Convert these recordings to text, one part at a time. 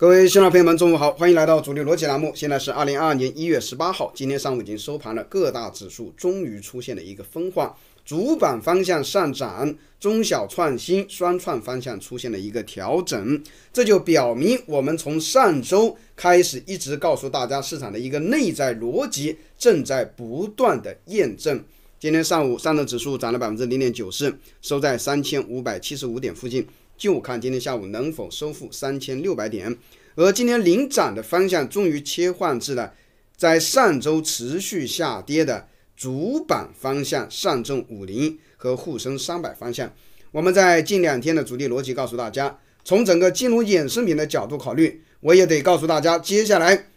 各位新浪朋友们，中午好，欢迎来到主力逻辑栏目。现在是二零二二年一月十八号，今天上午已经收盘了，各大指数终于出现了一个分化，主板方向上涨，中小创新、双创方向出现了一个调整，这就表明我们从上周开始一直告诉大家，市场的一个内在逻辑正在不断的验证。今天上午，上证指数涨了百分之零点九四，收在三千五百七十五点附近。就看今天下午能否收复三千六百点，而今天领涨的方向终于切换至了在上周持续下跌的主板方向上证五零和沪深三百方向。我们在近两天的主力逻辑告诉大家，从整个金融衍生品的角度考虑，我也得告诉大家，接下来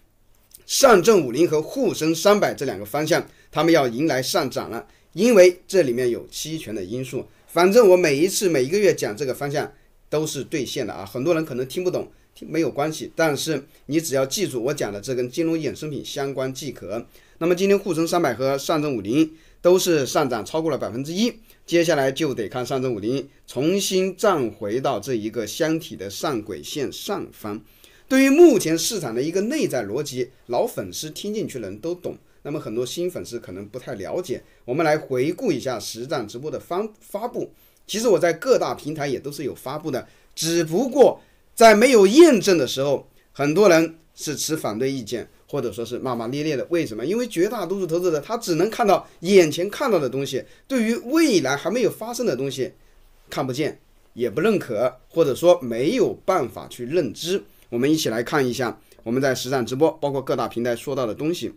上证五零和沪深三百这两个方向，他们要迎来上涨了，因为这里面有期权的因素。反正我每一次每一个月讲这个方向。都是兑现的啊，很多人可能听不懂，没有关系。但是你只要记住我讲的这跟金融衍生品相关即可。那么今天沪深三百和上证五零都是上涨超过了百分之一，接下来就得看上证五零重新站回到这一个箱体的上轨线上方。对于目前市场的一个内在逻辑，老粉丝听进去的人都懂，那么很多新粉丝可能不太了解。我们来回顾一下实战直播的方发布。其实我在各大平台也都是有发布的，只不过在没有验证的时候，很多人是持反对意见，或者说是骂骂咧咧的。为什么？因为绝大多数投资者他只能看到眼前看到的东西，对于未来还没有发生的东西，看不见，也不认可，或者说没有办法去认知。我们一起来看一下我们在实战直播，包括各大平台说到的东西。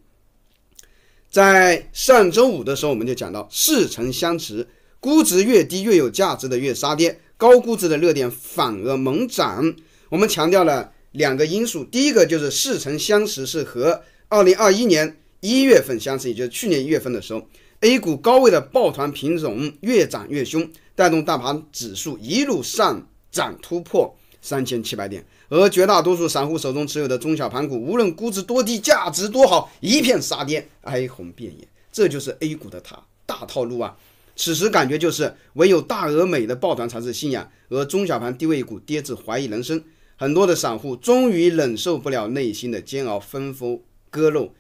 在上周五的时候，我们就讲到似曾相识。估值越低越有价值的越杀跌，高估值的热点反而猛涨。我们强调了两个因素，第一个就是似曾相识，是和二零二一年一月份相似，也就是去年一月份的时候，A 股高位的抱团品种越涨越凶，带动大盘指数一路上涨突破三千七百点，而绝大多数散户手中持有的中小盘股，无论估值多低，价值多好，一片杀跌，哀鸿遍野，这就是 A 股的它大套路啊。此时感觉就是唯有大而美的抱团才是信仰，而中小盘低位股跌至怀疑人生。很多的散户终于忍受不了内心的煎熬，纷纷割肉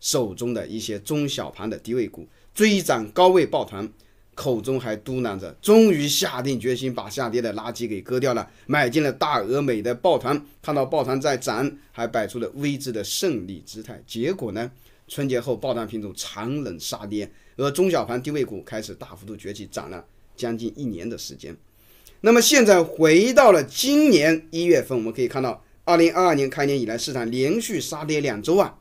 手中的一些中小盘的低位股，追涨高位抱团，口中还嘟囔着：“终于下定决心把下跌的垃圾给割掉了，买进了大额美的抱团。”看到抱团在涨，还摆出了微知的胜利姿态。结果呢？春节后，爆单品种长冷杀跌，而中小盘低位股开始大幅度崛起，涨了将近一年的时间。那么现在回到了今年一月份，我们可以看到，二零二二年开年以来，市场连续杀跌两周啊。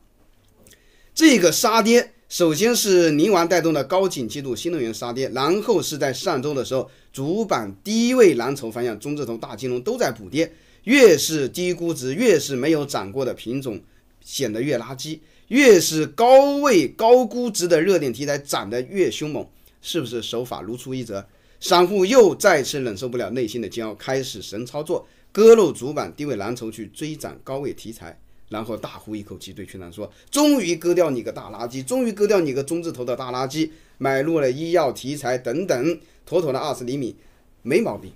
这个杀跌，首先是宁王带动的高景气度新能源杀跌，然后是在上周的时候，主板低位蓝筹方向、中字头、大金融都在补跌，越是低估值、越是没有涨过的品种，显得越垃圾。越是高位高估值的热点题材涨得越凶猛，是不是手法如出一辙？散户又再次忍受不了内心的煎熬，开始神操作，割肉主板低位蓝筹去追涨高位题材，然后大呼一口气对群长说：“终于割掉你个大垃圾，终于割掉你个中字头的大垃圾，买入了医药题材等等，妥妥的二十厘米，没毛病。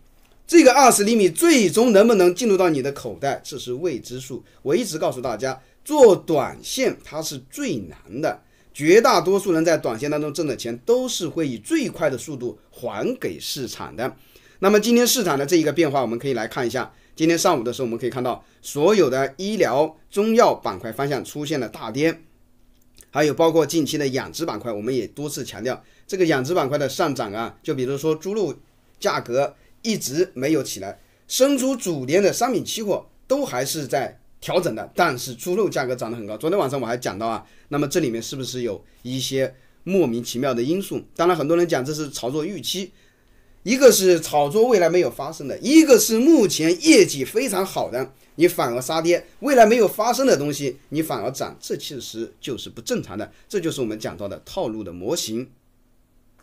这个二十厘米最终能不能进入到你的口袋，这是未知数。我一直告诉大家。”做短线它是最难的，绝大多数人在短线当中挣的钱都是会以最快的速度还给市场的。那么今天市场的这一个变化，我们可以来看一下。今天上午的时候，我们可以看到所有的医疗、中药板块方向出现了大跌，还有包括近期的养殖板块，我们也多次强调，这个养殖板块的上涨啊，就比如说猪肉价格一直没有起来，生猪主联的商品期货都还是在。调整的，但是猪肉价格涨得很高。昨天晚上我还讲到啊，那么这里面是不是有一些莫名其妙的因素？当然，很多人讲这是炒作预期，一个是炒作未来没有发生的，一个是目前业绩非常好的，你反而杀跌；未来没有发生的东西你反而涨，这其实就是不正常的。这就是我们讲到的套路的模型。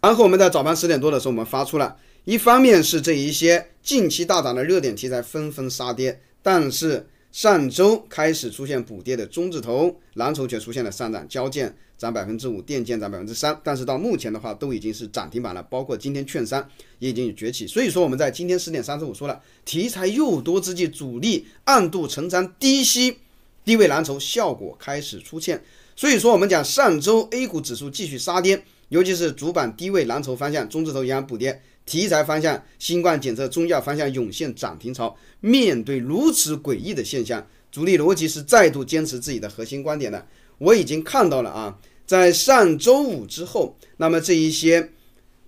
然后我们在早盘十点多的时候，我们发出了一方面是这一些近期大涨的热点题材纷纷杀跌，但是。上周开始出现补跌的中字头蓝筹，却出现了上涨，交建涨百分之五，电建涨百分之三，但是到目前的话，都已经是涨停板了，包括今天券商也已经崛起。所以说我们在今天十点三十五说了，题材又多之际，主力暗度陈仓，低吸低位蓝筹，效果开始出现。所以说我们讲上周 A 股指数继续杀跌，尤其是主板低位蓝筹方向，中字头一样补跌。题材方向、新冠检测、中药方向涌现涨停潮。面对如此诡异的现象，主力逻辑是再度坚持自己的核心观点的。我已经看到了啊，在上周五之后，那么这一些，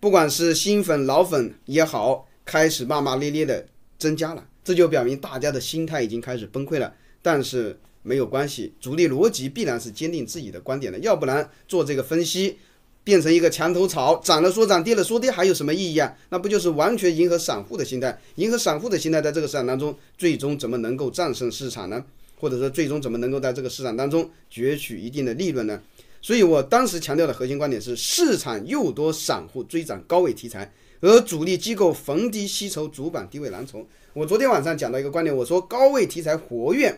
不管是新粉老粉也好，开始骂骂咧咧的增加了，这就表明大家的心态已经开始崩溃了。但是没有关系，主力逻辑必然是坚定自己的观点的，要不然做这个分析。变成一个墙头草，涨了说涨，跌了说跌，还有什么意义啊？那不就是完全迎合散户的心态，迎合散户的心态，在这个市场当中，最终怎么能够战胜市场呢？或者说，最终怎么能够在这个市场当中攫取一定的利润呢？所以我当时强调的核心观点是：市场诱多，散户追涨高位题材，而主力机构逢低吸筹，主板低位蓝筹。我昨天晚上讲到一个观点，我说高位题材活跃。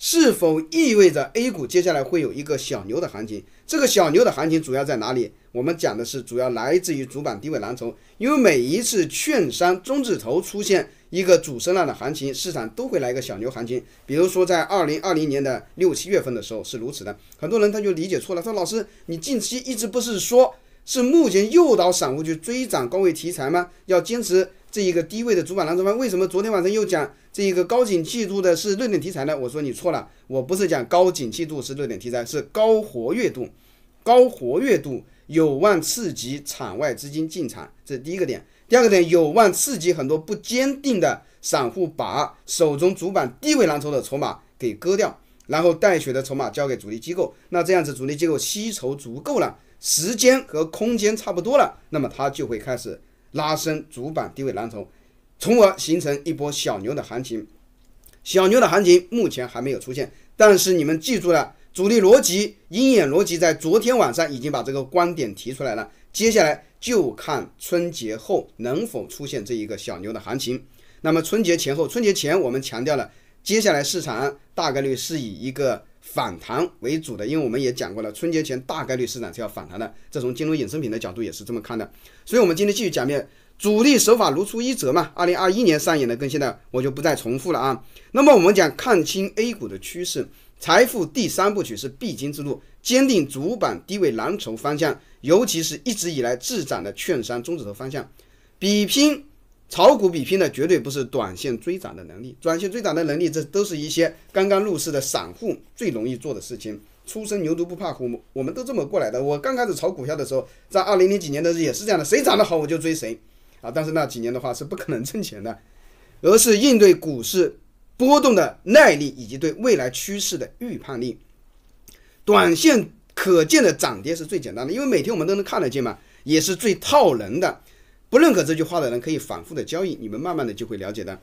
是否意味着 A 股接下来会有一个小牛的行情？这个小牛的行情主要在哪里？我们讲的是主要来自于主板低位蓝筹，因为每一次券商中字头出现一个主升浪的行情，市场都会来一个小牛行情。比如说在二零二零年的六七月份的时候是如此的，很多人他就理解错了，说老师，你近期一直不是说。是目前诱导散户去追涨高位题材吗？要坚持这一个低位的主板蓝筹吗？为什么昨天晚上又讲这一个高景气度的是热点题材呢？我说你错了，我不是讲高景气度是热点题材，是高活跃度。高活跃度有望刺激场外资金进场，这是第一个点。第二个点，有望刺激很多不坚定的散户把手中主板低位蓝筹的筹码给割掉，然后带血的筹码交给主力机构，那这样子主力机构吸筹足够了。时间和空间差不多了，那么它就会开始拉升主板低位蓝筹，从而形成一波小牛的行情。小牛的行情目前还没有出现，但是你们记住了，主力逻辑、鹰眼逻辑在昨天晚上已经把这个观点提出来了。接下来就看春节后能否出现这一个小牛的行情。那么春节前后，春节前我们强调了，接下来市场大概率是以一个。反弹为主的，因为我们也讲过了，春节前大概率市场是要反弹的，这从金融衍生品的角度也是这么看的。所以，我们今天继续讲面，主力手法如出一辙嘛。二零二一年上演的，跟现在我就不再重复了啊。那么，我们讲看清 A 股的趋势，财富第三部曲是必经之路，坚定主板低位蓝筹方向，尤其是一直以来滞涨的券商中字头方向，比拼。炒股比拼的绝对不是短线追涨的能力，短线追涨的能力，这都是一些刚刚入市的散户最容易做的事情。初生牛犊不怕虎，我们都这么过来的。我刚开始炒股票的时候，在二零零几年的时候也是这样的，谁涨得好我就追谁，啊，但是那几年的话是不可能挣钱的，而是应对股市波动的耐力以及对未来趋势的预判力。短线可见的涨跌是最简单的，因为每天我们都能看得见嘛，也是最套人的。不认可这句话的人可以反复的交易，你们慢慢的就会了解的。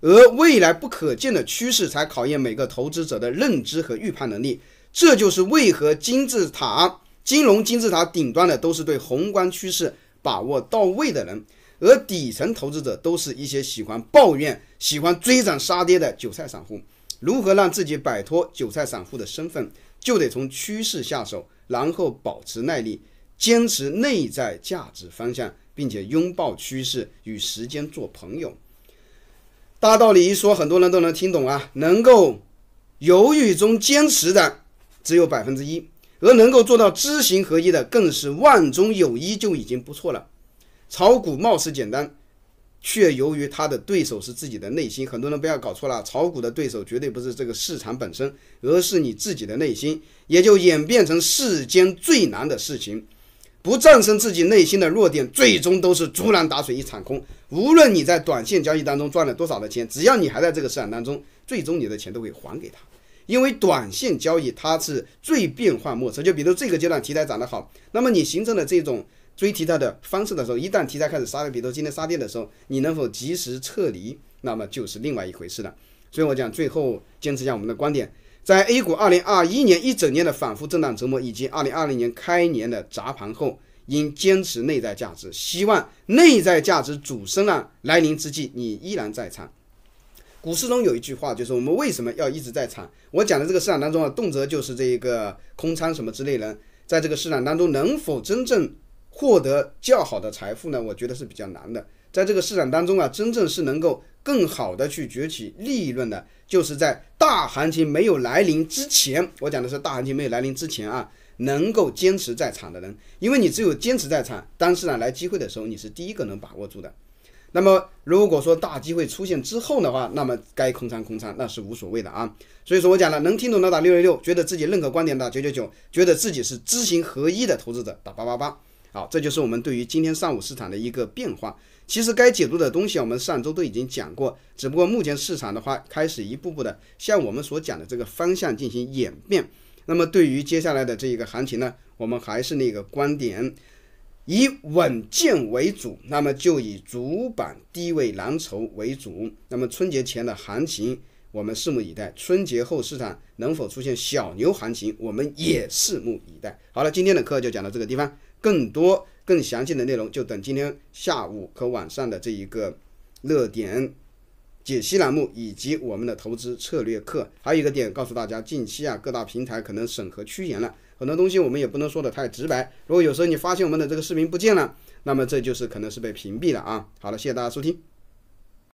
而未来不可见的趋势才考验每个投资者的认知和预判能力。这就是为何金字塔金融金字塔顶端的都是对宏观趋势把握到位的人，而底层投资者都是一些喜欢抱怨、喜欢追涨杀跌的韭菜散户。如何让自己摆脱韭菜散户的身份，就得从趋势下手，然后保持耐力，坚持内在价值方向。并且拥抱趋势与时间做朋友，大道理一说，很多人都能听懂啊。能够犹豫中坚持的只有百分之一，而能够做到知行合一的更是万中有一，就已经不错了。炒股貌似简单，却由于他的对手是自己的内心。很多人不要搞错了，炒股的对手绝对不是这个市场本身，而是你自己的内心，也就演变成世间最难的事情。不战胜自己内心的弱点，最终都是竹篮打水一场空。无论你在短线交易当中赚了多少的钱，只要你还在这个市场当中，最终你的钱都会还给他。因为短线交易它是最变幻莫测。就比如这个阶段题材涨得好，那么你形成了这种追题材的方式的时候，一旦题材开始杀跌，比如今天杀跌的时候，你能否及时撤离，那么就是另外一回事了。所以我讲最后坚持一下我们的观点。在 A 股2021年一整年的反复震荡折磨，以及2020年开年的砸盘后，应坚持内在价值。希望内在价值主升浪来临之际，你依然在场。股市中有一句话，就是我们为什么要一直在场？我讲的这个市场当中啊，动辄就是这一个空仓什么之类的，在这个市场当中能否真正获得较好的财富呢？我觉得是比较难的。在这个市场当中啊，真正是能够更好的去攫取利润的，就是在大行情没有来临之前。我讲的是大行情没有来临之前啊，能够坚持在场的人，因为你只有坚持在场，当市场来机会的时候，你是第一个能把握住的。那么如果说大机会出现之后的话，那么该空仓空仓那是无所谓的啊。所以说我讲了，能听懂的打六六六，觉得自己认可观点的打九九九，觉得自己是知行合一的投资者打八八八。好，这就是我们对于今天上午市场的一个变化。其实该解读的东西，我们上周都已经讲过，只不过目前市场的话，开始一步步的向我们所讲的这个方向进行演变。那么对于接下来的这一个行情呢，我们还是那个观点，以稳健为主，那么就以主板低位蓝筹为主。那么春节前的行情，我们拭目以待；春节后市场能否出现小牛行情，我们也拭目以待。好了，今天的课就讲到这个地方，更多。更详细的内容就等今天下午和晚上的这一个热点解析栏目，以及我们的投资策略课。还有一个点告诉大家，近期啊各大平台可能审核趋严了，很多东西我们也不能说的太直白。如果有时候你发现我们的这个视频不见了，那么这就是可能是被屏蔽了啊。好了，谢谢大家收听。